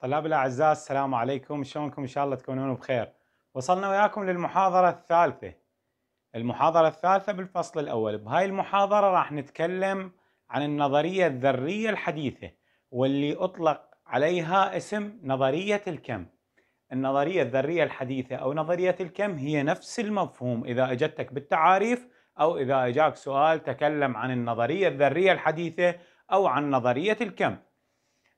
طلاب الأعزاء السلام عليكم شلونكم إن شاء الله تكونون بخير وصلنا وياكم للمحاضرة الثالثة المحاضرة الثالثة بالفصل الأول بهاي المحاضرة راح نتكلم عن النظرية الذرية الحديثة واللي أطلق عليها اسم نظرية الكم النظرية الذرية الحديثة أو نظرية الكم هي نفس المفهوم إذا أجتك بالتعاريف أو إذا أجاك سؤال تكلم عن النظرية الذرية الحديثة أو عن نظرية الكم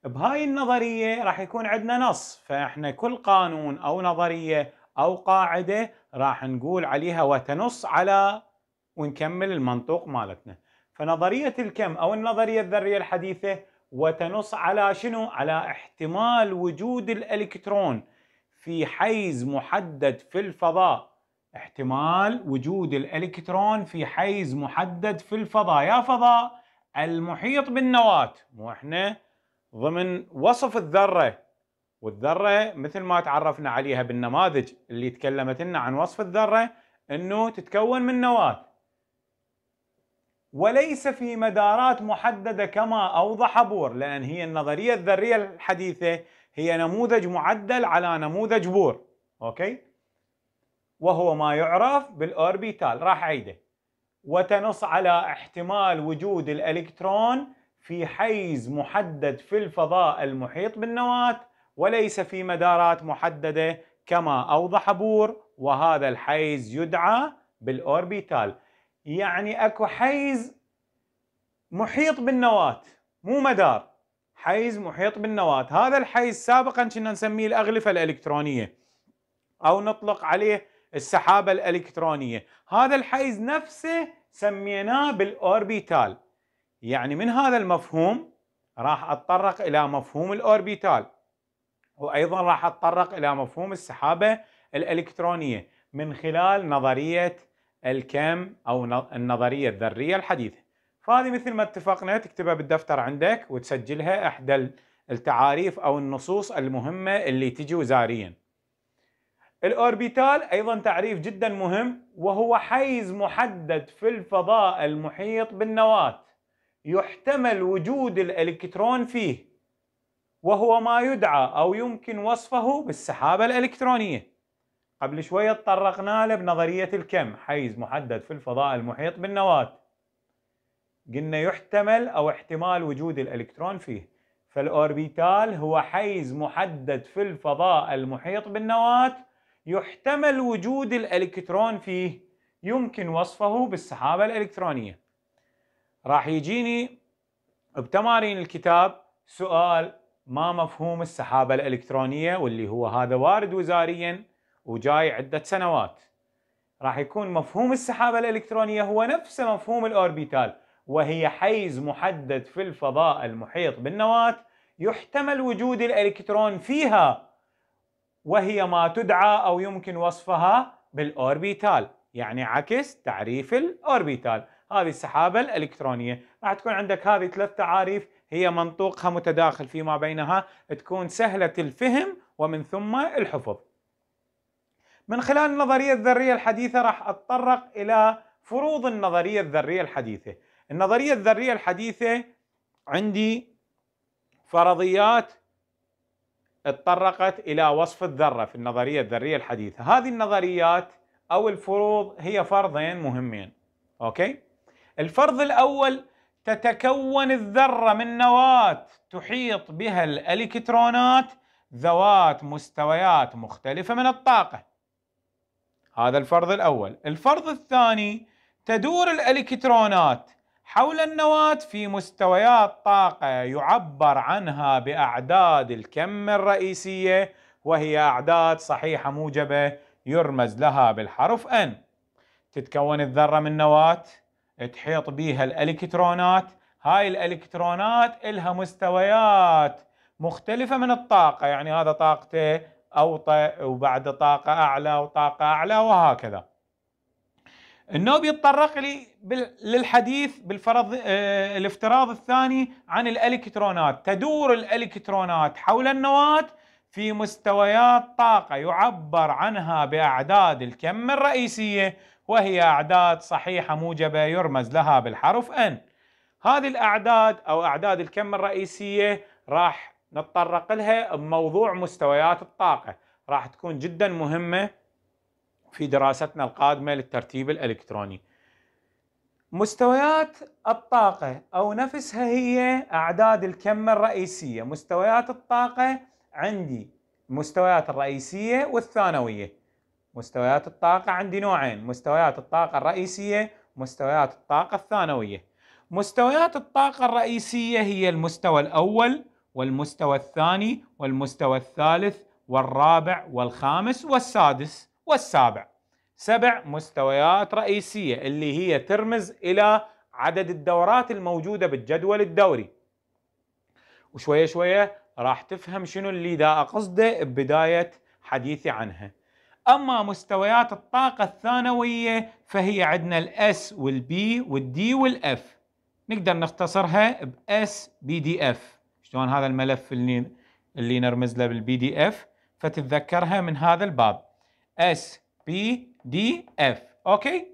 بهاي النظرية راح يكون عندنا نص فإحنا كل قانون أو نظرية أو قاعدة راح نقول عليها وتنص على ونكمل المنطوق مالتنا فنظرية الكم أو النظرية الذرية الحديثة وتنص على شنو؟ على احتمال وجود الإلكترون في حيز محدد في الفضاء احتمال وجود الإلكترون في حيز محدد في الفضاء يا فضاء المحيط بالنواة مو احنا ضمن وصف الذرة والذرة مثل ما تعرفنا عليها بالنماذج اللي تكلمت لنا عن وصف الذرة أنه تتكون من نواة وليس في مدارات محددة كما أوضح بور لأن هي النظرية الذرية الحديثة هي نموذج معدل على نموذج بور أوكي وهو ما يعرف بالأوربيتال راح أعيده وتنص على احتمال وجود الإلكترون في حيز محدد في الفضاء المحيط بالنواة وليس في مدارات محددة كما أوضح بور وهذا الحيز يدعى بالأوربيتال يعني أكو حيز محيط بالنواة مو مدار حيز محيط بالنواة هذا الحيز سابقا كنا نسميه الأغلفة الإلكترونية أو نطلق عليه السحابة الإلكترونية هذا الحيز نفسه سميناه بالأوربيتال يعني من هذا المفهوم راح أتطرق إلى مفهوم الأوربيتال وأيضا راح أتطرق إلى مفهوم السحابة الإلكترونية من خلال نظرية الكم أو النظرية الذرية الحديثة فهذه مثل ما اتفقنا تكتبها بالدفتر عندك وتسجلها إحدى التعاريف أو النصوص المهمة اللي تجي وزارياً الأوربيتال أيضا تعريف جدا مهم وهو حيز محدد في الفضاء المحيط بالنواة يحتمل وجود الالكترون فيه وهو ما يدعى او يمكن وصفه بالسحابه الالكترونيه. قبل شويه تطرقنا له بنظريه الكم حيز محدد في الفضاء المحيط بالنواه. قلنا يحتمل او احتمال وجود الالكترون فيه. فالاوربيتال هو حيز محدد في الفضاء المحيط بالنواه يحتمل وجود الالكترون فيه يمكن وصفه بالسحابه الالكترونيه. راح يجيني بتمارين الكتاب سؤال ما مفهوم السحابة الإلكترونية واللي هو هذا وارد وزاريا وجاي عدة سنوات راح يكون مفهوم السحابة الإلكترونية هو نفس مفهوم الأوربيتال وهي حيز محدد في الفضاء المحيط بالنواة يحتمل وجود الإلكترون فيها وهي ما تدعى أو يمكن وصفها بالأوربيتال يعني عكس تعريف الأوربيتال هذه السحابة الإلكترونية راح تكون عندك هذه ثلاث تعاريف هي منطوقها متداخل فيما بينها تكون سهلة الفهم ومن ثم الحفظ من خلال النظرية الذرية الحديثة راح أتطرق إلى فروض النظرية الذرية الحديثة النظرية الذرية الحديثة عندي فرضيات اتطرقت إلى وصف الذرة في النظرية الذرية الحديثة هذه النظريات أو الفروض هي فرضين مهمين أوكي الفرض الأول تتكون الذرة من نواة تحيط بها الإلكترونات ذوات مستويات مختلفة من الطاقة هذا الفرض الأول الفرض الثاني تدور الإلكترونات حول النواة في مستويات طاقة يعبر عنها بأعداد الكم الرئيسية وهي أعداد صحيحة موجبة يرمز لها بالحرف N تتكون الذرة من نواة تحيط بيها الالكترونات هاي الالكترونات لها مستويات مختلفة من الطاقة يعني هذا طاقته أوطى وبعد طاقة أعلى وطاقة أعلى وهكذا النوبي بيتطرق لي للحديث بالفرض آه، الافتراض الثاني عن الالكترونات تدور الالكترونات حول النواة في مستويات طاقة يعبر عنها بأعداد الكم الرئيسية وهي أعداد صحيحة موجبة يرمز لها بالحرف N هذه الأعداد أو أعداد الكم الرئيسية راح نتطرق لها بموضوع مستويات الطاقة راح تكون جدا مهمة في دراستنا القادمة للترتيب الإلكتروني مستويات الطاقة أو نفسها هي أعداد الكم الرئيسية مستويات الطاقة عندي المستويات الرئيسية والثانوية مستويات الطاقة عندي نوعين مستويات الطاقة الرئيسية مستويات الطاقة الثانوية مستويات الطاقة الرئيسية هي المستوى الأول والمستوى الثاني والمستوى الثالث والرابع والخامس والسادس والسابع سبع مستويات رئيسية اللي هي ترمز إلى عدد الدورات الموجودة بالجدول الدوري وشوية شوية راح تفهم شنو اللي دا أقصده ببداية حديثي عنها أما مستويات الطاقة الثانوية فهي عندنا الأس والبي والدي والأف نقدر نختصرها بأس بي دي أف شلون هذا الملف اللي اللي نرمز له بالبي دي أف فتتذكرها من هذا الباب اس بي دي اف اوكي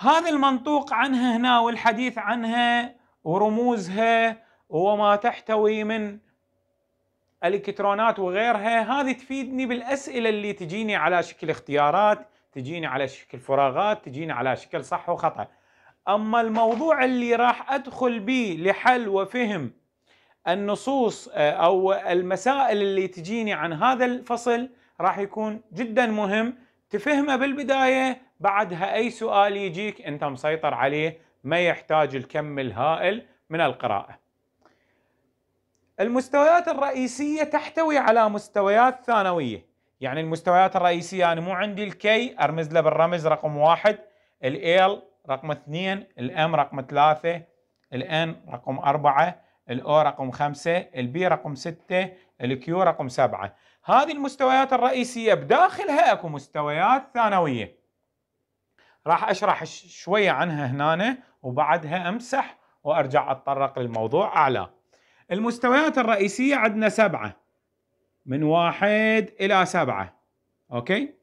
هذا المنطوق عنها هنا والحديث عنها ورموزها هو ما تحتوي من الكترونات وغيرها هذه تفيدني بالاسئله اللي تجيني على شكل اختيارات تجيني على شكل فراغات تجيني على شكل صح وخطا اما الموضوع اللي راح ادخل به لحل وفهم النصوص آه، او المسائل اللي تجيني عن هذا الفصل راح يكون جدا مهم تفهمه بالبدايه بعدها اي سؤال يجيك انت مسيطر عليه ما يحتاج الكم الهائل من القراءه المستويات الرئيسية تحتوي على مستويات ثانوية يعني المستويات الرئيسية أنا مو عندي الكي أرمز له بالرمز رقم واحد الال رقم اثنين الام رقم ثلاثة الان رقم أربعة الاو رقم خمسة البي رقم ستة الكيو رقم سبعة هذه المستويات الرئيسية بداخلها اكو مستويات ثانوية راح اشرح شوية عنها هنا وبعدها امسح وارجع اتطرق للموضوع اعلى المستويات الرئيسية عندنا سبعة من واحد إلى سبعة أوكي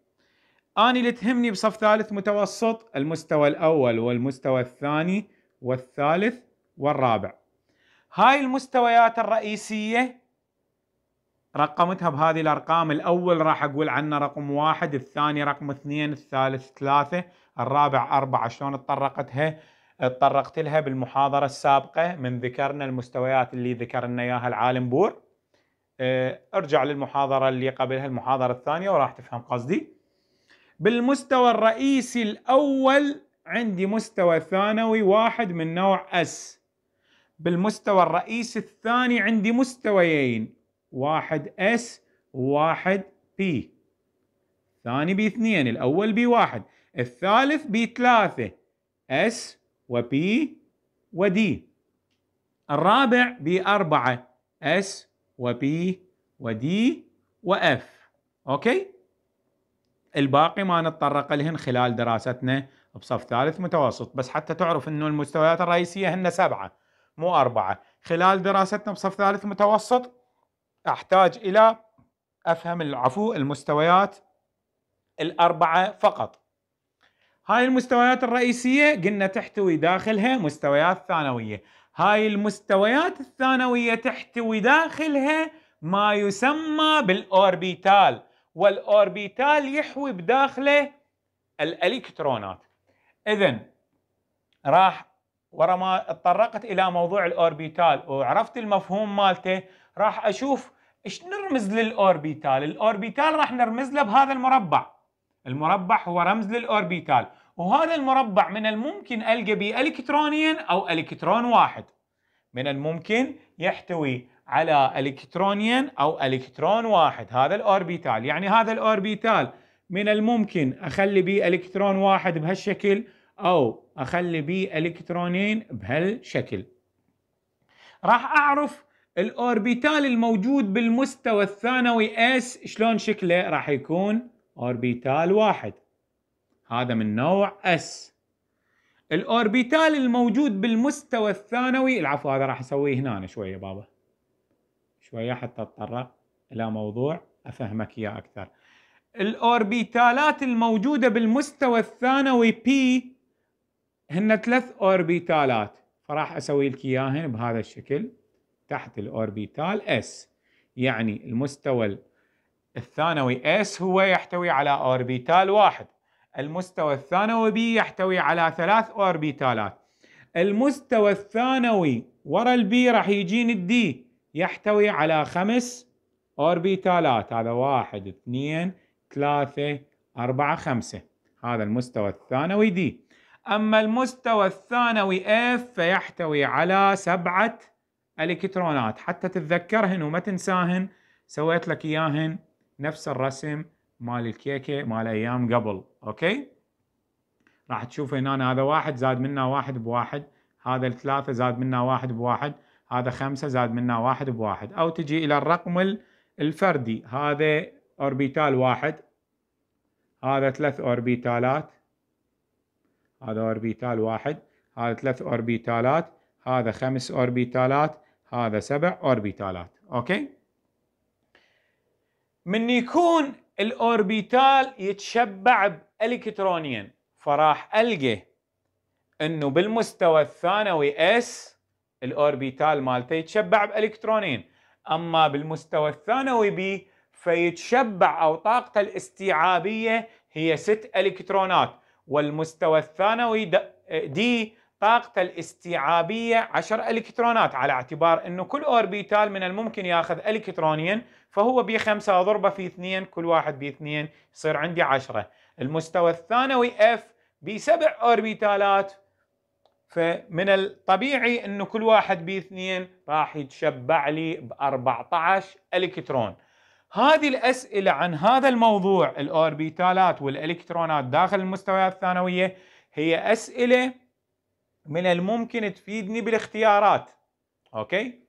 أنا اللي تهمني بصف ثالث متوسط المستوى الأول والمستوى الثاني والثالث والرابع هاي المستويات الرئيسية رقمتها بهذه الأرقام الأول راح أقول عنه رقم واحد الثاني رقم اثنين الثالث ثلاثة الرابع أربعة شلون اتطرقتها تطرقت لها بالمحاضرة السابقة من ذكرنا المستويات اللي ذكرنا إياها العالم بور آه، ارجع للمحاضرة اللي قبلها المحاضرة الثانية وراح تفهم قصدي بالمستوى الرئيسي الأول عندي مستوى ثانوي واحد من نوع S بالمستوى الرئيسي الثاني عندي مستويين واحد S وواحد P ثاني بي اثنين الأول بي واحد الثالث بي ثلاثة S وبي ودي الرابع بأربعة اس وبي ودي وإف أوكي الباقي ما نتطرق لهن خلال دراستنا بصف ثالث متوسط بس حتى تعرف أنه المستويات الرئيسية هن سبعة مو أربعة خلال دراستنا بصف ثالث متوسط أحتاج إلى أفهم العفو المستويات الأربعة فقط هاي المستويات الرئيسية قلنا تحتوي داخلها مستويات ثانوية هاي المستويات الثانوية تحتوي داخلها ما يسمى بالأوربيتال والأوربيتال يحوي بداخله الإلكترونات إذا راح ورا ما اتطرقت إلى موضوع الأوربيتال وعرفت المفهوم مالته راح أشوف ايش نرمز للأوربيتال الأوربيتال راح نرمز له بهذا المربع المربع هو رمز للأوربيتال وهذا المربع من الممكن الجبي الكترونيا او الكترون واحد من الممكن يحتوي على الكترونيا او الكترون واحد هذا الاوربيتال يعني هذا الاوربيتال من الممكن اخلي بيه الكترون واحد بهالشكل او اخلي بيه الكترونين بهالشكل راح اعرف الاوربيتال الموجود بالمستوى الثانوي اس شلون شكله راح يكون اوربيتال واحد هذا من نوع S الأوربيتال الموجود بالمستوى الثانوي العفو هذا راح أسويه هنا شوية بابا شوية حتى أتطرق إلى موضوع أفهمك إياه أكثر الأوربيتالات الموجودة بالمستوى الثانوي P هن ثلاث أوربيتالات فراح أسوي لك إياهن بهذا الشكل تحت الأوربيتال S يعني المستوى الثانوي S هو يحتوي على أوربيتال واحد المستوى الثانوي بي يحتوي على ثلاث أوربيتالات المستوى الثانوي ورا البي راح يجيني الدي يحتوي على خمس أوربيتالات هذا واحد اثنين ثلاثة أربعة خمسة هذا المستوى الثانوي دي أما المستوى الثانوي اف فيحتوي على سبعة الكترونات حتى تتذكرهن وما تنساهن سويت لك إياهن نفس الرسم مال الكيكه مال ايام قبل اوكي راح تشوف هنا هذا واحد زاد منا واحد بواحد هذا الثلاثه زاد منا واحد بواحد هذا خمسه زاد منا واحد بواحد او تجي الى الرقم الفردي هذا اوربيتال واحد هذا ثلاث اوربيتالات هذا اوربيتال واحد هذا ثلاث اوربيتالات هذا خمس اوربيتالات هذا سبع اوربيتالات اوكي من يكون الاوربيتال يتشبع بالكترونيا فراح القى انه بالمستوى الثانوي اس الاوربيتال مالته يتشبع بالكترونين اما بالمستوى الثانوي بي فيتشبع او طاقته الاستيعابيه هي ست الكترونات والمستوى الثانوي دي طاقته الاستيعابية 10 إلكترونات على اعتبار أنه كل أوربيتال من الممكن يأخذ إلكترونين فهو 5 ضربة في 2 كل واحد 2 يصير عندي 10 المستوى الثانوي F 7 أوربيتالات فمن الطبيعي أنه كل واحد 2 راح يتشبع لي ب 14 إلكترون هذه الأسئلة عن هذا الموضوع الأوربيتالات والإلكترونات داخل المستويات الثانوية هي أسئلة من الممكن تفيدني بالاختيارات اوكي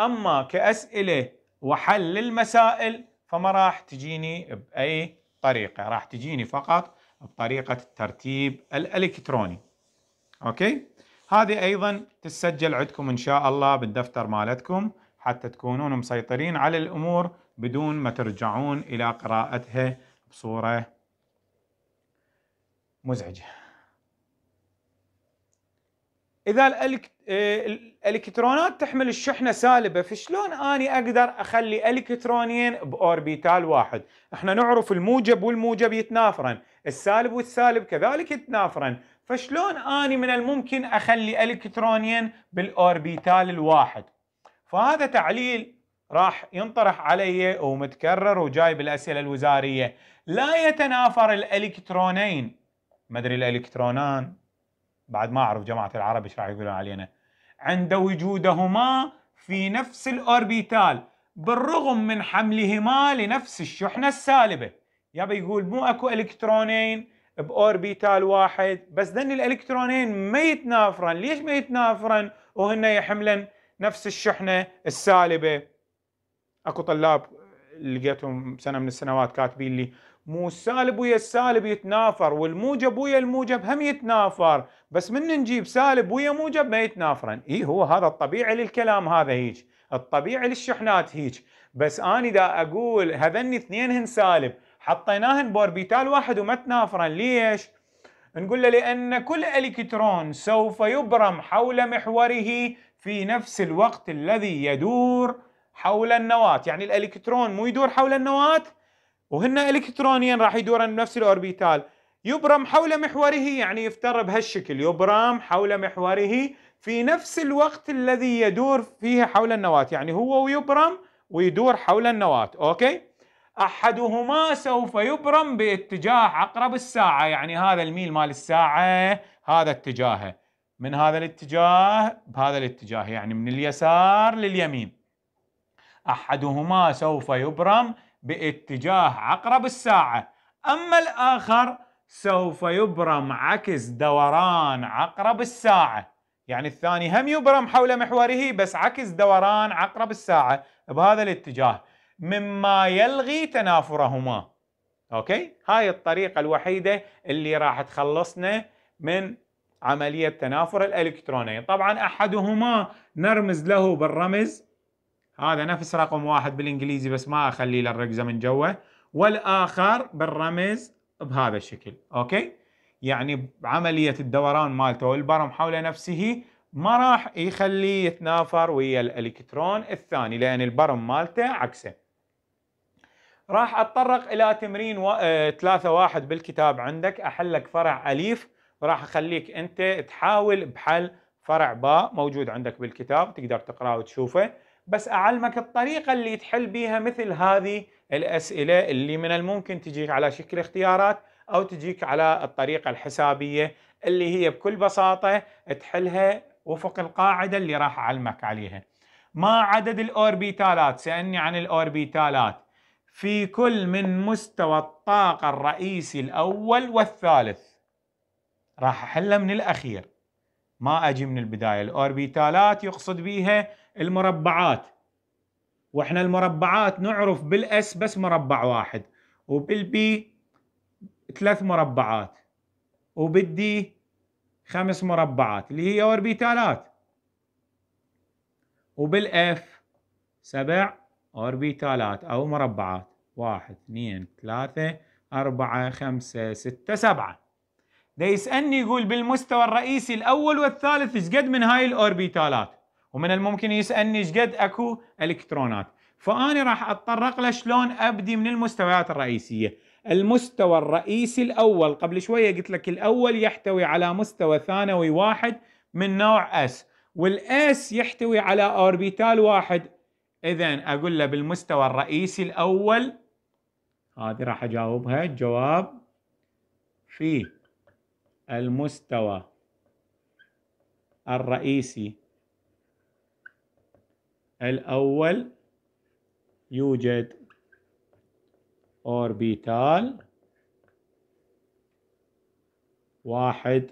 اما كاسئله وحل المسائل فما راح تجيني باي طريقه راح تجيني فقط بطريقه الترتيب الالكتروني اوكي هذه ايضا تسجل عندكم ان شاء الله بالدفتر مالتكم حتى تكونون مسيطرين على الامور بدون ما ترجعون الى قراءتها بصوره مزعجه اذا إيه، الالكترونات تحمل الشحنه سالبه فشلون اني اقدر اخلي الكترونين باوربيتال واحد احنا نعرف الموجب والموجب يتنافرن السالب والسالب كذلك يتنافرن فشلون اني من الممكن اخلي الكترونين بالاوربيتال الواحد فهذا تعليل راح ينطرح علي ومتكرر وجاي بالاسئله الوزاريه لا يتنافر الالكترونين مدري الالكترونان بعد ما اعرف جماعه العرب ايش راح يقولون علينا عند وجودهما في نفس الاوربيتال بالرغم من حملهما لنفس الشحنه السالبه يابا يقول مو اكو الكترونين باوربيتال واحد بس ذن الالكترونين ما يتنافرن ليش ما يتنافرن وهن يحملن نفس الشحنه السالبه اكو طلاب لقيتهم سنه من السنوات كاتبين لي مو السالب ويا السالب يتنافر والموجب ويا الموجب هم يتنافر بس من نجيب سالب ويا موجب ما يتنافرن اي هو هذا الطبيعي للكلام هذا هيك الطبيعي للشحنات هيك بس انا دا اقول هذن هن سالب حطيناهن بوربيتال واحد وما تنافرن ليش نقول له لان كل الكترون سوف يبرم حول محوره في نفس الوقت الذي يدور حول النواة يعني الالكترون مو يدور حول النواة وهن الكترونيا راح يدورن بنفس الاوربيتال يبرم حول محوره يعني يفتر بهالشكل يبرم حول محوره في نفس الوقت الذي يدور فيه حول النواة يعني هو ويبرم ويدور حول النواة أوكي أحدهما سوف يبرم باتجاه عقرب الساعة يعني هذا الميل مال الساعة هذا اتجاهه من هذا الاتجاه بهذا الاتجاه يعني من اليسار لليمين أحدهما سوف يبرم باتجاه عقرب الساعة أما الآخر سوف يبرم عكس دوران عقرب الساعة يعني الثاني هم يبرم حول محوره بس عكس دوران عقرب الساعة بهذا الاتجاه مما يلغي تنافرهما اوكي هاي الطريقة الوحيدة اللي راح تخلصنا من عملية تنافر الالكترونين طبعا احدهما نرمز له بالرمز هذا نفس رقم واحد بالانجليزي بس ما اخليه للركزة من جوه والاخر بالرمز بهذا الشكل اوكي يعني عملية الدوران مالته والبرم حول نفسه ما راح يخليه يتنافر ويا الالكترون الثاني لان البرم مالته عكسه راح اتطرق الى تمرين و... آه... ثلاثة واحد بالكتاب عندك احلك فرع اليف وراح اخليك انت تحاول بحل فرع باء موجود عندك بالكتاب تقدر تقراه وتشوفه بس اعلمك الطريقه اللي تحل بيها مثل هذه الأسئلة اللي من الممكن تجيك على شكل اختيارات أو تجيك على الطريقة الحسابية اللي هي بكل بساطة تحلها وفق القاعدة اللي راح أعلمك عليها ما عدد الأوربيتالات؟ سألني عن الأوربيتالات في كل من مستوى الطاقة الرئيسي الأول والثالث راح أحلها من الأخير ما أجي من البداية الأوربيتالات يقصد بيها المربعات واحنا المربعات نعرف بالاس بس مربع واحد وبالبي ثلاث مربعات وبالدي خمس مربعات اللي هي اوربيتالات وبالاف سبع اوربيتالات او مربعات واحد اثنين ثلاثة أربعة خمسة ستة سبعة ده يسألني يقول بالمستوى الرئيسي الأول والثالث ايش قد من هاي الأوربيتالات ومن الممكن يسالني ايش قد اكو الكترونات فانا راح اتطرق له شلون ابدي من المستويات الرئيسيه المستوى الرئيسي الاول قبل شويه قلت لك الاول يحتوي على مستوى ثانوي واحد من نوع اس والاس يحتوي على اوربيتال واحد اذا اقول له بالمستوى الرئيسي الاول هذه راح اجاوبها الجواب في المستوى الرئيسي الأول يوجد أوربيتال واحد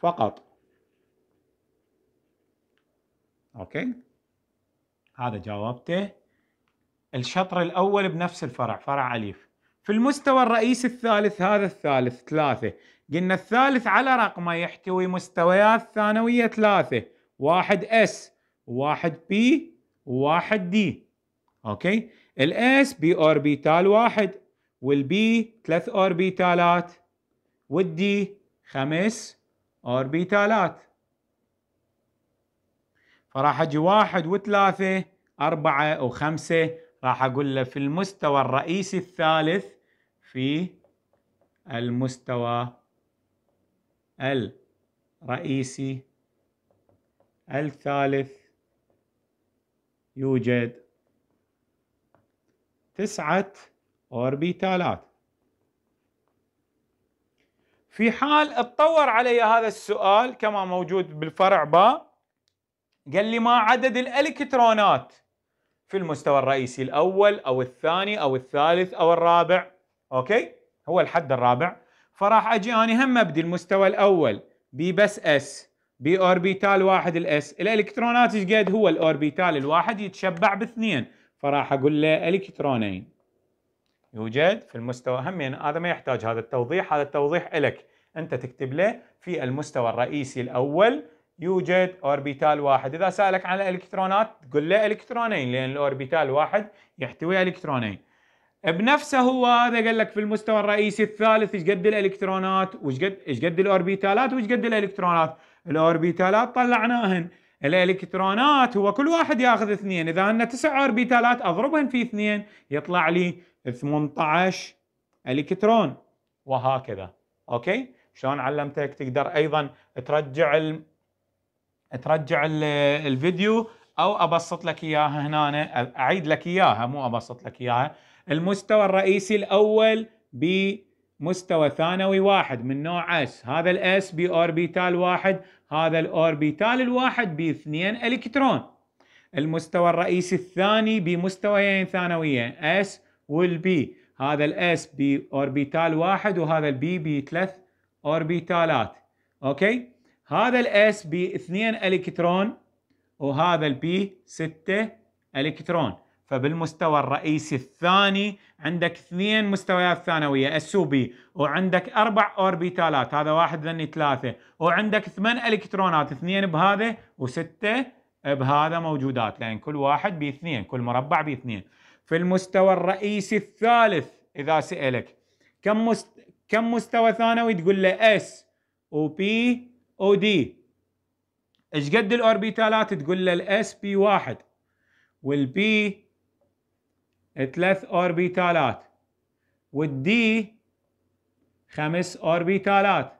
فقط أوكي هذا جاوبته الشطر الأول بنفس الفرع فرع أليف في المستوى الرئيسي الثالث هذا الثالث ثلاثة قلنا الثالث على رقمه يحتوي مستويات ثانوية ثلاثة واحد اس واحد بي وواحد دي اوكي الاس بي اوربيتال واحد والبي ثلاث اوربيتالات والدي خمس اوربيتالات فراح اجي واحد وثلاثة أربعة وخمسة راح أقول له في المستوى الرئيسي الثالث في المستوى الرئيسي الثالث يوجد تسعة أوربيتالات في حال اتطور علي هذا السؤال كما موجود بالفرع باء قال لي ما عدد الالكترونات في المستوى الرئيسي الاول او الثاني او الثالث او الرابع اوكي هو الحد الرابع فراح اجي اني هم ابدي المستوى الاول بي بس اس بي اوربيتال واحد الاس الالكترونات ايش قد هو الاوربيتال الواحد يتشبع باثنين فراح اقول له الكترونين يوجد في المستوى همين يعني هذا ما يحتاج هذا التوضيح هذا التوضيح لك انت تكتب له في المستوى الرئيسي الاول يوجد اوربيتال واحد اذا سالك عن الالكترونات تقول له الكترونين لان الاوربيتال واحد يحتوي الكترونين بنفسه هو هذا قال لك في المستوى الرئيسي الثالث ايش قد الالكترونات وايش قد ايش قد الاوربيتالات وايش قد الالكترونات الاوربيتالات طلعناهن الالكترونات هو كل واحد ياخذ اثنين اذا عندنا تسع اوربيتالات اضربهن في اثنين يطلع لي 18 الكترون وهكذا اوكي شلون علمتك تقدر ايضا ترجع ال... ترجع ال... الفيديو او ابسط لك اياها هنا أنا اعيد لك اياها مو ابسط لك اياها المستوى الرئيسي الاول ب مستوى ثانوي واحد من نوع اس هذا الاس أوربيتال واحد هذا الاوربيتال الواحد باثنين الكترون المستوى الرئيسي الثاني بمستويين ثانويين اس والبي هذا الاس أوربيتال واحد وهذا البي بثلاث اوربيتالات اوكي هذا الاس باثنين الكترون وهذا البي ستة الكترون فبالمستوى الرئيسي الثاني عندك اثنين مستويات ثانوية السوبي وعندك أربع أوربيتالات هذا واحد ذني ثلاثة وعندك ثمان إلكترونات اثنين بهذا وستة بهذا موجودات لأن كل واحد باثنين كل مربع باثنين في المستوى الرئيسي الثالث إذا سألك كم مست... كم مستوى ثانوي تقول له اس وبي ودي ايش قد الاوربيتالات تقول له الاس بي واحد والبي ثلاث اوربيتالات والدي خمس اوربيتالات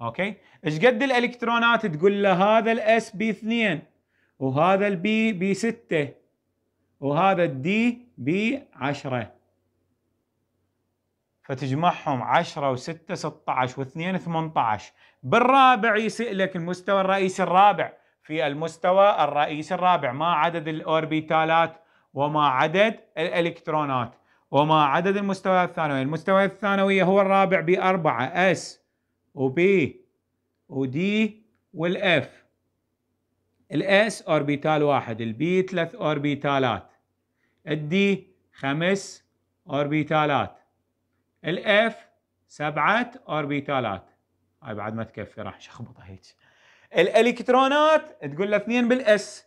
اوكي ايش قد الالكترونات تقول له هذا الاس بي 2 وهذا البي بي 6 وهذا الدي بي 10 فتجمعهم 10 و6 16 و2 18 بالرابع يسألك المستوى الرئيسي الرابع في المستوى الرئيسي الرابع ما عدد الأوربيتالات وما عدد الإلكترونات وما عدد المستويات الثانوية المستويات الثانوية هو الرابع بأربعة D وبي ودي والإف S اوربيتال واحد B ثلاث اوربيتالات D خمس اوربيتالات F سبعه اوربيتالات هاي بعد ما تكفي راح شخبطها هيك الالكترونات تقول له 2 بالاس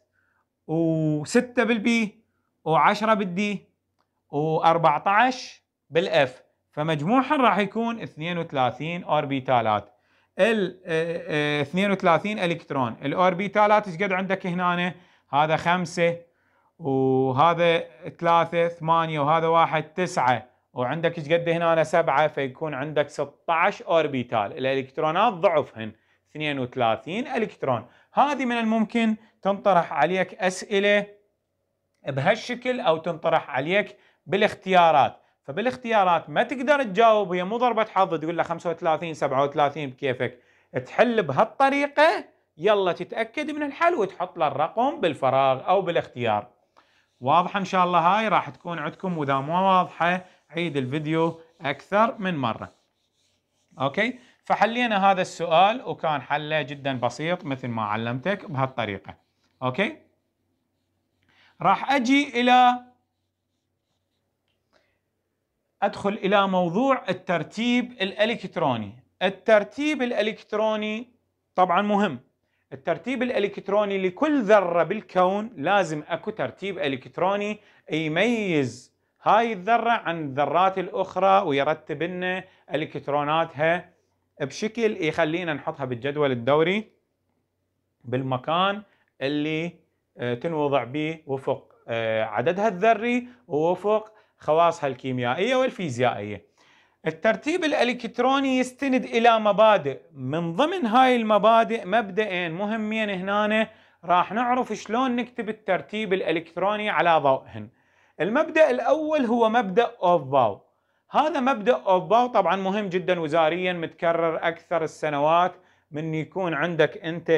و6 بالبي و10 بالدي و14 بالاف فمجموعهم راح يكون 32 اوربيتالات ال 32 آه، آه، الكترون الاوربيتالات ايش قد عندك هنا هذا 5 وهذا 3 8 وهذا 1 9 وعندك ايش قد هنا 7 فيكون عندك 16 اوربيتال الالكترونات ضعفهن 32 الكترون هذه من الممكن تنطرح عليك اسئله بهالشكل او تنطرح عليك بالاختيارات فبالاختيارات ما تقدر تجاوب هي مو ضربه حظ تقول له 35 37 بكيفك تحل بهالطريقه يلا تتاكد من الحل وتحط له الرقم بالفراغ او بالاختيار واضحه ان شاء الله هاي راح تكون عندكم واذا مو واضحه عيد الفيديو اكثر من مره اوكي فحلينا هذا السؤال وكان حله جدا بسيط مثل ما علمتك بهالطريقه اوكي راح اجي الى ادخل الى موضوع الترتيب الالكتروني الترتيب الالكتروني طبعا مهم الترتيب الالكتروني لكل ذره بالكون لازم اكو ترتيب الكتروني يميز هاي الذره عن الذرات الاخرى ويرتب لنا الكتروناتها بشكل يخلينا نحطها بالجدول الدوري بالمكان اللي آه، تنوضع به وفق آه، عددها الذري ووفق خواصها الكيميائية والفيزيائية الترتيب الإلكتروني يستند إلى مبادئ من ضمن هاي المبادئ مبدئين مهمين هنا راح نعرف شلون نكتب الترتيب الإلكتروني على ضوئهن المبدأ الأول هو مبدأ أوف باو هذا مبدا اوباو طبعا مهم جدا وزاريا متكرر اكثر السنوات من يكون عندك انت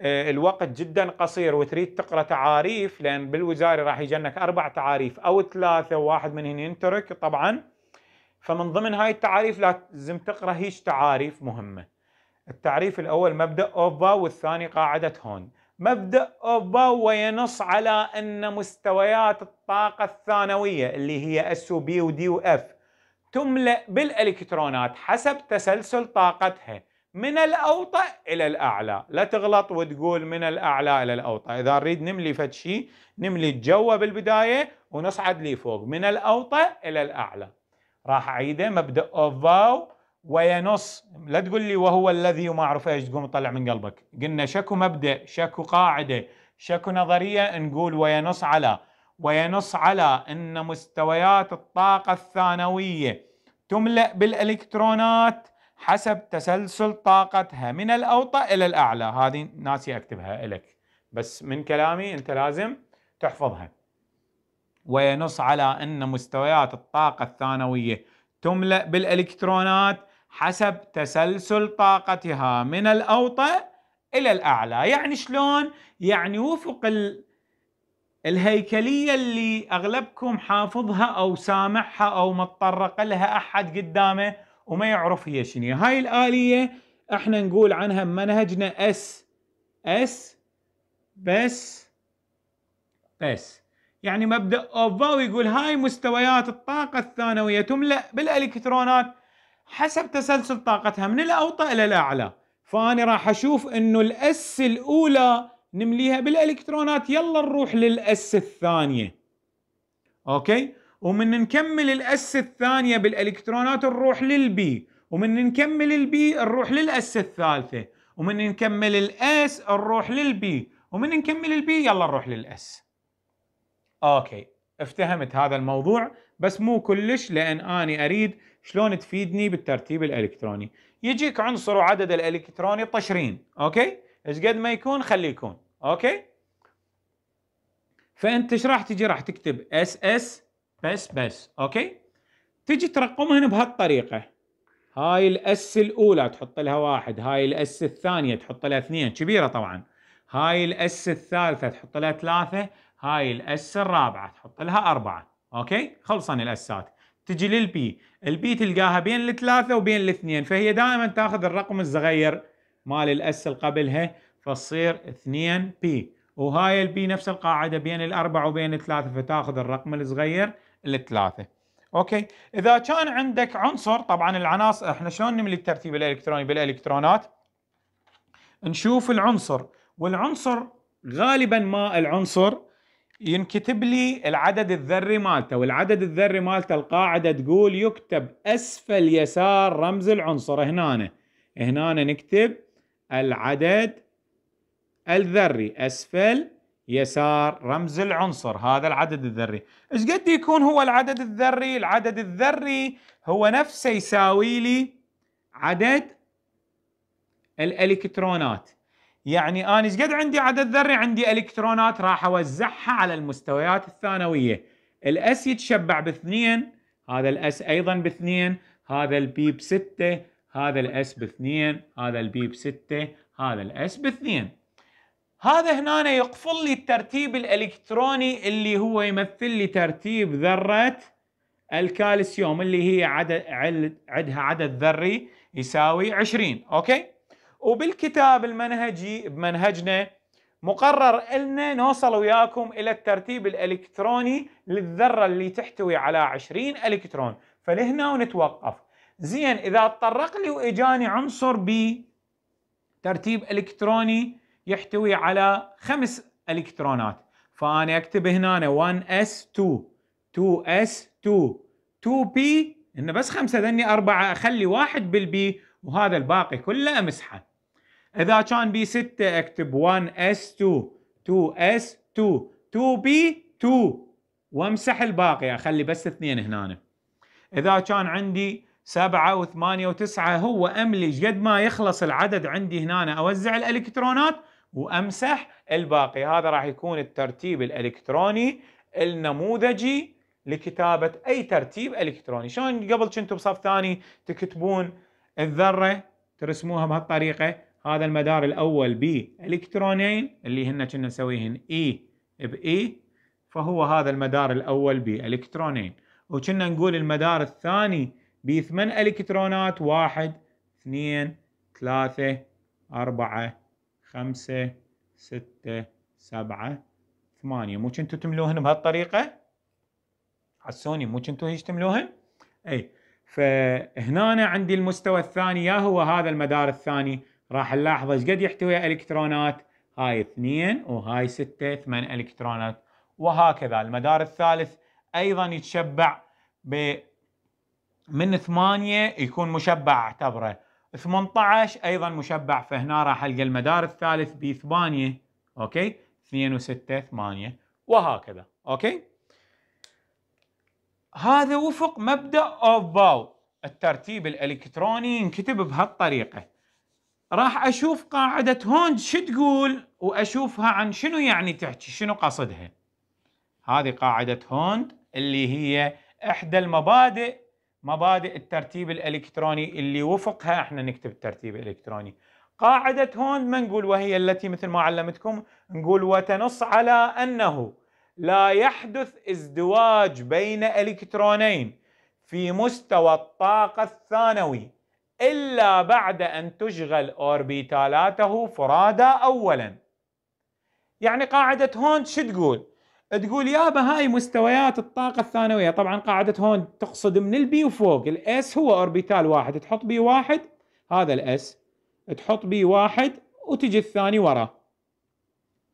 آه، الوقت جدا قصير وتريد تقرا تعاريف لان بالوزاري راح يجنك اربع تعاريف او ثلاثه وواحد منهم ينترك طبعا فمن ضمن هاي التعاريف لازم تقرا هيش تعاريف مهمه التعريف الاول مبدا اوبا والثاني قاعده هون مبدا اوبا وينص على ان مستويات الطاقه الثانويه اللي هي اس وبي ودي واف تملأ بالإلكترونات حسب تسلسل طاقتها من الأوطى إلى الأعلى لا تغلط وتقول من الأعلى إلى الأوطى إذا نريد نملي فد شيء نملي الجو بالبداية ونصعد لي فوق من الأوطى إلى الأعلى راح أعيده مبدأ أوفاو وينص لا تقول لي وهو الذي وما أعرف إيش تقوم تطلع من قلبك قلنا شكو مبدأ شكو قاعدة شكو نظرية نقول وينص على وينص على أن مستويات الطاقة الثانوية تملأ بالإلكترونات حسب تسلسل طاقتها من الأوطى إلى الأعلى هذه ناسي أكتبها لك بس من كلامي أنت لازم تحفظها وينص على أن مستويات الطاقة الثانوية تملأ بالإلكترونات حسب تسلسل طاقتها من الأوطى إلى الأعلى يعني شلون؟ يعني وفق الهيكلية اللي أغلبكم حافظها أو سامعها أو متطرق لها أحد قدامه وما يعرف هي شنو هاي الآلية احنا نقول عنها منهجنا اس اس بس بس يعني مبدأ أوفاو يقول هاي مستويات الطاقة الثانوية تملأ بالإلكترونات حسب تسلسل طاقتها من الأوطى إلى الأعلى فأنا راح أشوف أنه الأس الأولى نمليها بالالكترونات يلا نروح للاس الثانيه اوكي ومن نكمل الاس الثانيه بالالكترونات نروح للبي ومن نكمل البي نروح للاس الثالثه ومن نكمل الاس نروح للبي ومن نكمل البي يلا نروح للاس اوكي افتهمت هذا الموضوع بس مو كلش لان اني اريد شلون تفيدني بالترتيب الالكتروني يجيك عنصر وعدد الالكتروني 20 اوكي ايش قد ما يكون خليه يكون اوكي فانت ايش راح تجي راح تكتب اس اس بس بس اوكي تجي ترقمهن بهالطريقه هاي الاس الاولى تحط لها واحد هاي الاس الثانيه تحط لها اثنين كبيره طبعا هاي الاس الثالثه تحط لها ثلاثه هاي الاس الرابعه تحط لها اربعه اوكي خلصن الاسات تجي للبي البي تلقاها بين الثلاثه وبين الاثنين فهي دائما تاخذ الرقم الصغير مال الاس اللي قبلها فتصير 2 بي وهاي البي نفس القاعده بين الاربعه وبين الثلاثه فتاخذ الرقم الصغير الثلاثه اوكي اذا كان عندك عنصر طبعا العناصر احنا شلون نملي الترتيب الالكتروني بالالكترونات نشوف العنصر والعنصر غالبا ما العنصر ينكتب لي العدد الذري مالته والعدد الذري مالته القاعدة تقول يكتب أسفل يسار رمز العنصر هنا هنا نكتب العدد الذري أسفل يسار رمز العنصر هذا العدد الذري ايش قد يكون هو العدد الذري العدد الذري هو نفسه يساوي لي عدد الالكترونات يعني انا ايش قد عندي عدد ذري عندي الكترونات راح اوزعها على المستويات الثانويه الاس يتشبع باثنين هذا الاس ايضا باثنين هذا البي بسته هذا الاس باثنين هذا البي بستة هذا الاس باثنين هذا هنا يقفل لي الترتيب الالكتروني اللي هو يمثل لي ترتيب ذره الكالسيوم اللي هي عدد عندها عدد ذري يساوي 20 اوكي وبالكتاب المنهجي بمنهجنا مقرر لنا نوصل وياكم الى الترتيب الالكتروني للذره اللي تحتوي على 20 الكترون فلهنا ونتوقف زين اذا اتطرق لي واجاني عنصر ترتيب الكتروني يحتوي على خمس الكترونات فانا اكتب هنا 1s2 2s2 2p انه بس خمسه ذني اربعه اخلي واحد بالبي وهذا الباقي كله امسحه اذا كان بي 6 اكتب 1s2 2s2 2p 2 وامسح الباقي اخلي بس اثنين هنا اذا كان عندي سبعة وثمانية وتسعة هو أملي قد ما يخلص العدد عندي هنا أنا أوزع الإلكترونات وأمسح الباقي هذا راح يكون الترتيب الإلكتروني النموذجي لكتابة أي ترتيب إلكتروني شلون قبل كنتوا بصف ثاني تكتبون الذرة ترسموها بهالطريقة هذا المدار الأول إلكترونين اللي هن كنا نسويهن إي e بإي e، فهو هذا المدار الأول إلكترونين وكنا نقول المدار الثاني بثمان الكترونات واحد اثنين ثلاثة أربعة خمسة ستة سبعة ثمانية مو كنتوا تملوهن بهالطريقة؟ حسوني مو كنتوا هيش تملوهن؟ اي فهنا عندي المستوى الثاني يا هو هذا المدار الثاني راح نلاحظ ايش قد يحتوي الكترونات هاي اثنين وهاي ستة ثمان الكترونات وهكذا المدار الثالث ايضا يتشبع ب من 8 يكون مشبع اعتبره 18 ايضا مشبع فهنا راح القى المدار الثالث ب 8 اوكي 2 و6 8 وهكذا اوكي هذا وفق مبدا اوف باو الترتيب الالكتروني ينكتب بهالطريقه راح اشوف قاعده هوند شو تقول واشوفها عن شنو يعني تحكي شنو قصدها هذه قاعده هوند اللي هي احدى المبادئ مبادئ الترتيب الالكتروني اللي وفقها احنا نكتب الترتيب الالكتروني قاعده هون ما نقول وهي التي مثل ما علمتكم نقول وتنص على انه لا يحدث ازدواج بين الكترونين في مستوى الطاقه الثانوي الا بعد ان تشغل اوربيتالاته فرادى اولا يعني قاعده هون شو تقول تقول يابا هاي مستويات الطاقة الثانوية طبعا قاعدة هون تقصد من البي وفوق الاس هو اوربيتال واحد تحط بي واحد هذا الاس تحط بي واحد وتجي الثاني وراء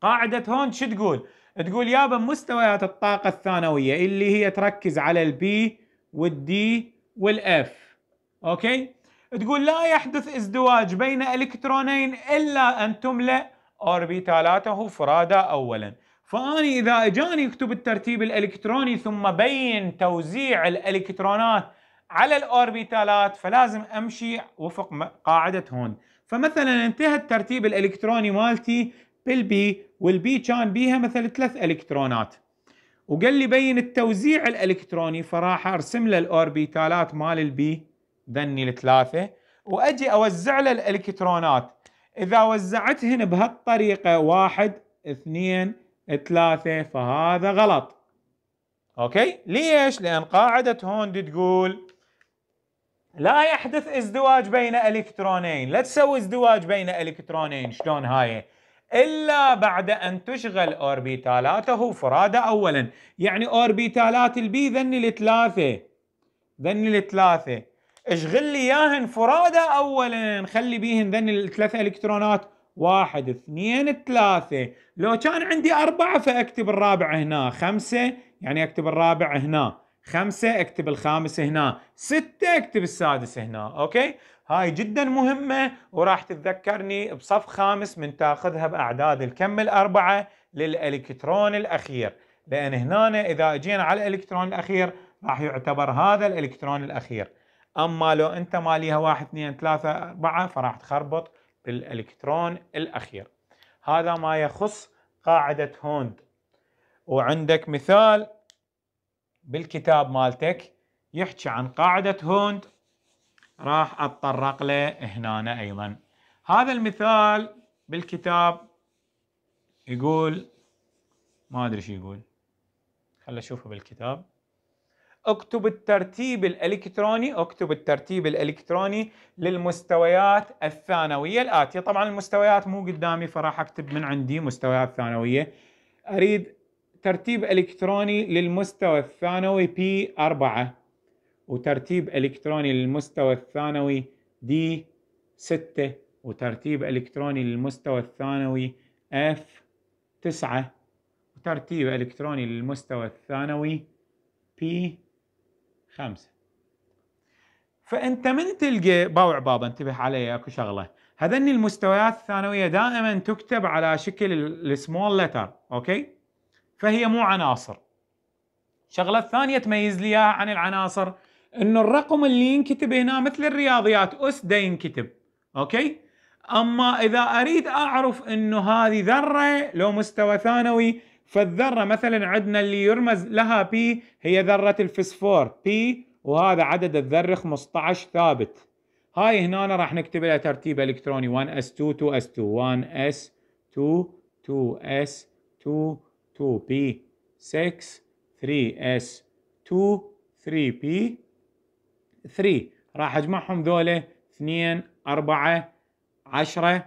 قاعدة هون شو تقول تقول يابا مستويات الطاقة الثانوية اللي هي تركز على البي والدي والاف اوكي تقول لا يحدث ازدواج بين الكترونين الا ان تملأ اوربيتالاته فرادى اولا فاني اذا اجاني اكتب الترتيب الالكتروني ثم بين توزيع الالكترونات على الاوربيتالات فلازم امشي وفق قاعده هون فمثلا انتهى الترتيب الالكتروني مالتي بالبي والبي كان بيها مثلا ثلاث الكترونات وقال لي بين التوزيع الالكتروني فراح ارسم له الاوربيتالات مال البي ذني الثلاثه واجي اوزع له الالكترونات اذا وزعتهن بهالطريقه واحد اثنين ثلاثة فهذا غلط أوكي ليش؟ لأن قاعدة هوند تقول لا يحدث ازدواج بين الكترونين لا تسوي ازدواج بين الكترونين شلون هاي الا بعد ان تشغل اوربيتالاته فرادى اولا يعني اوربيتالات البي ذن الثلاثه ذن الثلاثه اشغل لي اياهن فرادى اولا خلي بيهن ذن الثلاث الكترونات واحد اثنين ثلاثة لو كان عندي أربعة فأكتب الرابع هنا خمسة يعني أكتب الرابع هنا خمسة أكتب الخامس هنا ستة أكتب السادس هنا أوكي هاي جدا مهمة وراح تتذكرني بصف خامس من تاخذها بأعداد الكم الأربعة للإلكترون الأخير لأن هنا إذا أجينا على الإلكترون الأخير راح يعتبر هذا الإلكترون الأخير أما لو أنت ماليها واحد اثنين ثلاثة أربعة فراح تخربط بالالكترون الاخير هذا ما يخص قاعده هوند وعندك مثال بالكتاب مالتك يحكي عن قاعده هوند راح اتطرق له هنا ايضا هذا المثال بالكتاب يقول ما ادري شو يقول خل اشوفه بالكتاب اكتب الترتيب الالكتروني اكتب الترتيب الالكتروني للمستويات الثانويه الاتيه طبعا المستويات مو قدامي فراح اكتب من عندي مستويات ثانويه اريد ترتيب الكتروني للمستوى الثانوي p 4 وترتيب الكتروني للمستوى الثانوي d 6 وترتيب الكتروني للمستوى الثانوي f 9 وترتيب الكتروني للمستوى الثانوي p خمسة فانت من تلقى باوع بابا انتبه علي اكو شغله هذني المستويات الثانويه دائما تكتب على شكل السمول لتر اوكي فهي مو عناصر الشغله الثانيه تميز لي اياها عن العناصر انه الرقم اللي ينكتب هنا مثل الرياضيات اس ده ينكتب اوكي اما اذا اريد اعرف انه هذه ذره لو مستوى ثانوي فالذرة مثلا عندنا اللي يرمز لها P هي ذرة الفسفور P وهذا عدد الذرة 15 ثابت هاي هنا راح نكتب لها ترتيب الكتروني 1s2 2s2 1s2 2s2 2p 6 3s2 3p 3 راح اجمعهم ذولا 2 4 10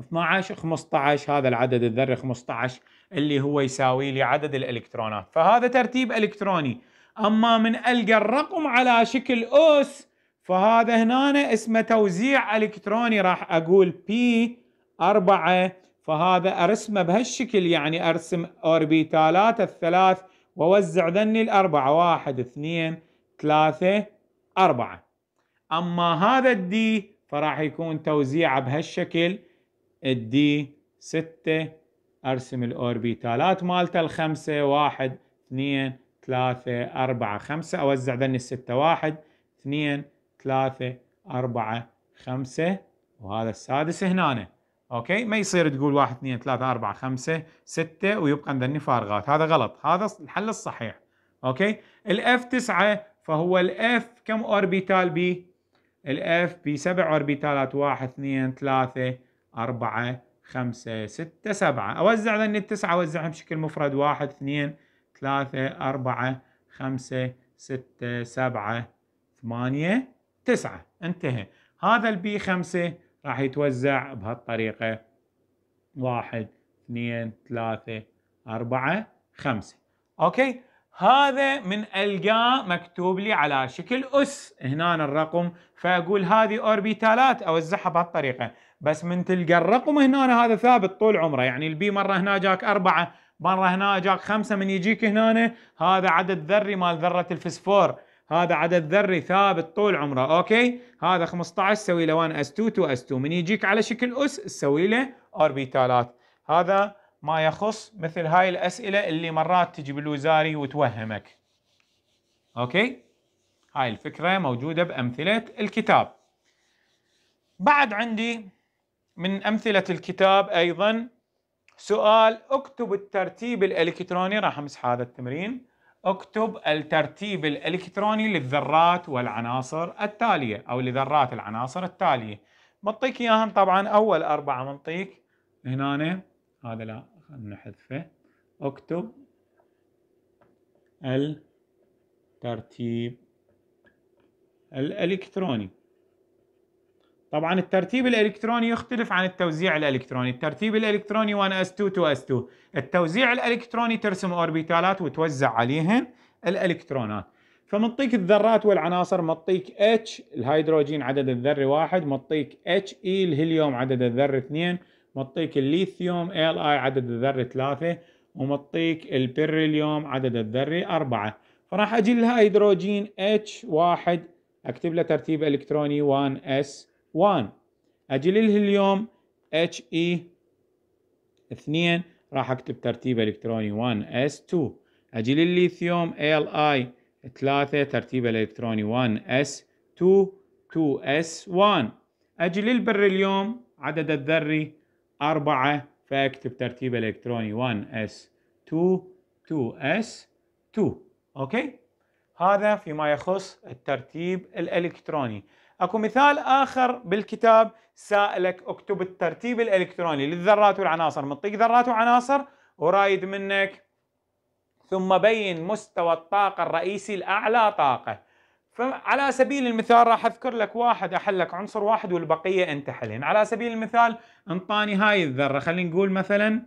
12 15 هذا العدد الذري 15 اللي هو يساوي لي عدد الالكترونات فهذا ترتيب الكتروني اما من القى الرقم على شكل اوس فهذا هنا اسمه توزيع الكتروني راح اقول بي 4 فهذا ارسمه بهالشكل يعني ارسم اوربيتالات الثلاث ووزع ذني الاربعه واحد اثنين ثلاثه اربعه اما هذا الدي فراح يكون توزيعه بهالشكل الدي سته ارسم الاوربيتالات مالته الخمسه واحد اثنين ثلاثة أربعة خمسة أوزع ذني الستة واحد اثنين ثلاثة أربعة خمسة وهذا السادس هنا أوكي ما يصير تقول واحد اثنين ثلاثة أربعة خمسة ستة ويبقى ذني فارغات هذا غلط هذا الحل الصحيح أوكي الأف تسعة فهو الأف كم أوربيتال بي الأف بسبع أوربيتالات واحد اثنين ثلاثة أربعة خمسة ستة سبعة أوزع لأن التسعة أوزعها بشكل مفرد واحد اثنين ثلاثة أربعة خمسة ستة سبعة ثمانية تسعة انتهى هذا البي خمسة راح يتوزع بهالطريقة واحد اثنين ثلاثة أربعة خمسة أوكي هذا من ألقاء مكتوب لي على شكل أس هنا الرقم فأقول هذه أوربيتالات أوزعها بهالطريقة بس من تلقى الرقم هنا هذا ثابت طول عمره يعني البي مره هنا جاك اربعه مره هنا جاك خمسه من يجيك هنا هذا عدد ذري مال ذره الفسفور هذا عدد ذري ثابت طول عمره اوكي هذا 15 سوي له 1 اس 2 2 اس 2 من يجيك على شكل اس سوي له اوربيتالات هذا ما يخص مثل هاي الاسئله اللي مرات تجي بالوزاري وتوهمك اوكي هاي الفكره موجوده بامثله الكتاب بعد عندي من امثله الكتاب ايضا سؤال اكتب الترتيب الالكتروني راح أمس هذا التمرين اكتب الترتيب الالكتروني للذرات والعناصر التاليه او لذرات العناصر التاليه بنطيك اياهم طبعا اول اربعه منطيك هنا هذا لا خلينا نحذفه اكتب الترتيب الالكتروني طبعا الترتيب الالكتروني يختلف عن التوزيع الالكتروني الترتيب الالكتروني 1 s 2 2 s 2 التوزيع الالكتروني ترسم اوربيتالات وتوزع عليهن الالكترونات فمنطيك الذرات والعناصر مطيك H الهيدروجين عدد الذري واحد مطيك HE الهيليوم عدد الذري اثنين مطيك الليثيوم Li عدد الذري ثلاثة ومطيك البريليوم عدد الذري أربعة فراح أجي للهيدروجين H واحد أكتب له ترتيب إلكتروني 1 S وان اجي للهيليوم اتش e اي 2 راح اكتب ترتيب الكتروني 1 اس 2 اجي للليثيوم ال اي 3 ترتيب الالكتروني 1 اس 2 2 اس 1 اجي للبريليوم عدد الذري 4 فاكتب ترتيب الكتروني 1 اس 2 2 اس 2 اوكي هذا فيما يخص الترتيب الالكتروني اكو مثال اخر بالكتاب سائلك اكتب الترتيب الالكتروني للذرات والعناصر منطيق ذرات وعناصر ورايد منك ثم بين مستوى الطاقة الرئيسي الأعلى طاقة فعلى سبيل المثال راح أذكر لك واحد أحل لك عنصر واحد والبقية أنت حلين على سبيل المثال انطاني هاي الذرة خلينا نقول مثلا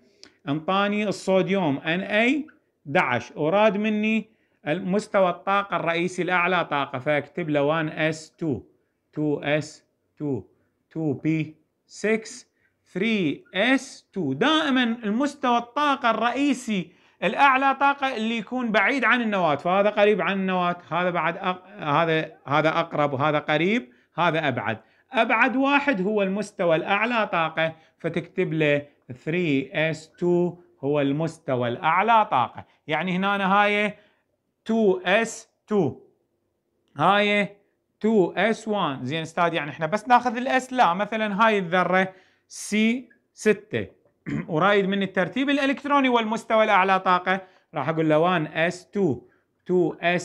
انطاني الصوديوم Na11 وراد مني مستوى الطاقة الرئيسي الأعلى طاقة فأكتب له 1S2 2s 2 2p 6 3s2 دائما المستوى الطاقة الرئيسي الأعلى طاقة اللي يكون بعيد عن النواة فهذا قريب عن النواة هذا بعد أق... هذا هذا أقرب وهذا قريب هذا أبعد أبعد واحد هو المستوى الأعلى طاقة فتكتب له 3s2 هو المستوى الأعلى طاقة يعني هنا هاي 2s2 هاي 2s1 زين استاذ يعني احنا بس ناخذ الاس لا مثلا هاي الذره سي 6 ورايد من الترتيب الالكتروني والمستوى الاعلى طاقه راح اقول له 1 s 2 2 s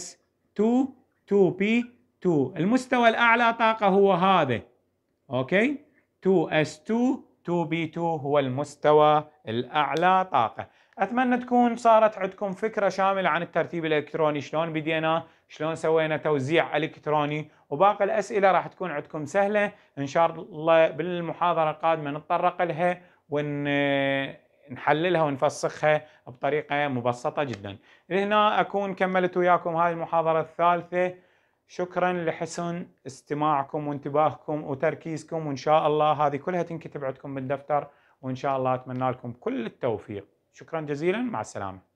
2 2 p 2 المستوى الاعلى طاقه هو هذا اوكي 2 s 2 2 p 2 هو المستوى الاعلى طاقه اتمنى تكون صارت عندكم فكره شامله عن الترتيب الالكتروني شلون بدينا شلون سوينا توزيع الكتروني وباقي الأسئلة راح تكون عندكم سهلة إن شاء الله بالمحاضرة القادمة نتطرق لها ون نحللها ونفسخها بطريقة مبسطة جدا هنا أكون كملت وياكم هذه المحاضرة الثالثة شكرا لحسن استماعكم وانتباهكم وتركيزكم وإن شاء الله هذه كلها تنكتب عندكم بالدفتر وإن شاء الله أتمنى لكم كل التوفيق شكرا جزيلا مع السلامة